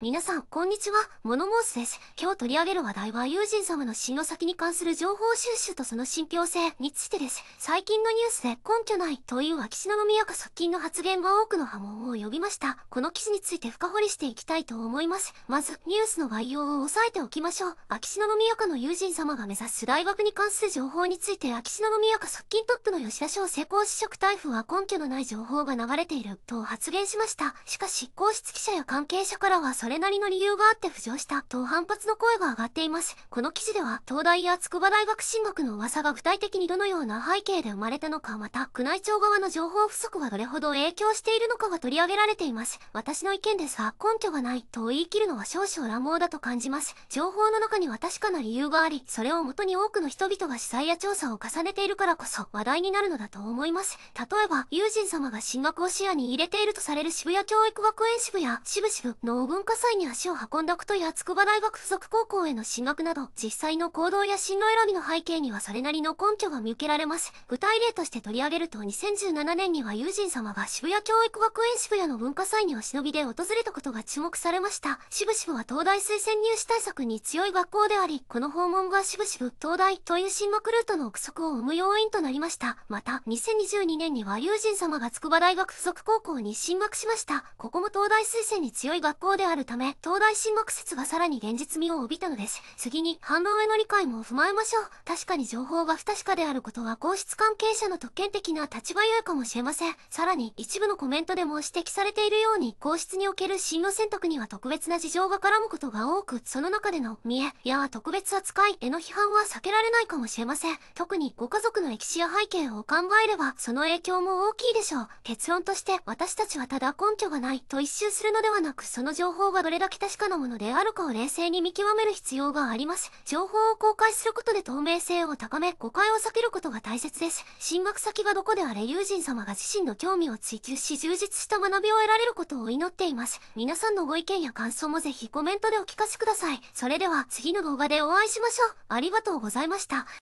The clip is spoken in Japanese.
皆さん、こんにちは。モノモースです。今日取り上げる話題は、友人様の死の先に関する情報収集とその信憑性についてです。最近のニュースで根拠ないという秋篠宮家側近の発言が多くの波紋を呼びました。この記事について深掘りしていきたいと思います。まず、ニュースの概要を押さえておきましょう。秋篠宮家の友人様が目指す大学に関する情報について、秋篠宮家側近トップの吉田翔成功試食台風は根拠のない情報が流れていると発言しました。しかし、公室記者や関係者からはそれそれなりの理由があって浮上したと反発の声が上がっています。この記事では、東大や筑波大学進学の噂が具体的にどのような背景で生まれたのか、また、宮内庁側の情報不足がどれほど影響しているのかが取り上げられています。私の意見ですが、根拠がないと言い切るのは少々乱暴だと感じます。情報の中には確かな理由があり、それをもとに多くの人々が取材や調査を重ねているからこそ話題になるのだと思います。例えば、友人様が進学を視野に入れているとされる渋谷教育学園支部や、渋々の文化際に足を運んだことや筑波大学附属高校への進学など、実際の行動や進路選びの背景にはそれなりの根拠が見受けられます。具体例として取り上げると2017年には友人様が渋谷教育学園渋谷の文化祭にお忍びで訪れたことが注目されました。渋々は東大推薦入試対策に強い学校であり、この訪問が渋々東大という進学ルートの憶測を生む要因となりました。また、2022年には友人様が筑波大学附属高校に進学しました。ここも東大推薦に強い学校であるため、東大進学説がさらに現実味を帯びたのです。次に、反論への理解も踏まえましょう。確かに情報が不確かであることは、皇室関係者の特権的な立場優位かもしれません。さらに、一部のコメントでも指摘されているように、皇室における進路選択には特別な事情が絡むことが多く、その中での、見え、や特別扱いへの批判は避けられないかもしれません。特に、ご家族の歴史や背景を考えれば、その影響も大きいでしょう。結論として、私たちはただ根拠がないと一周するのではなく、その情報ががどれだけ確かなものであるかを冷静に見極める必要があります。情報を公開することで透明性を高め、誤解を避けることが大切です。進学先がどこであれ友人様が自身の興味を追求し充実した学びを得られることを祈っています。皆さんのご意見や感想もぜひコメントでお聞かせください。それでは次の動画でお会いしましょう。ありがとうございました。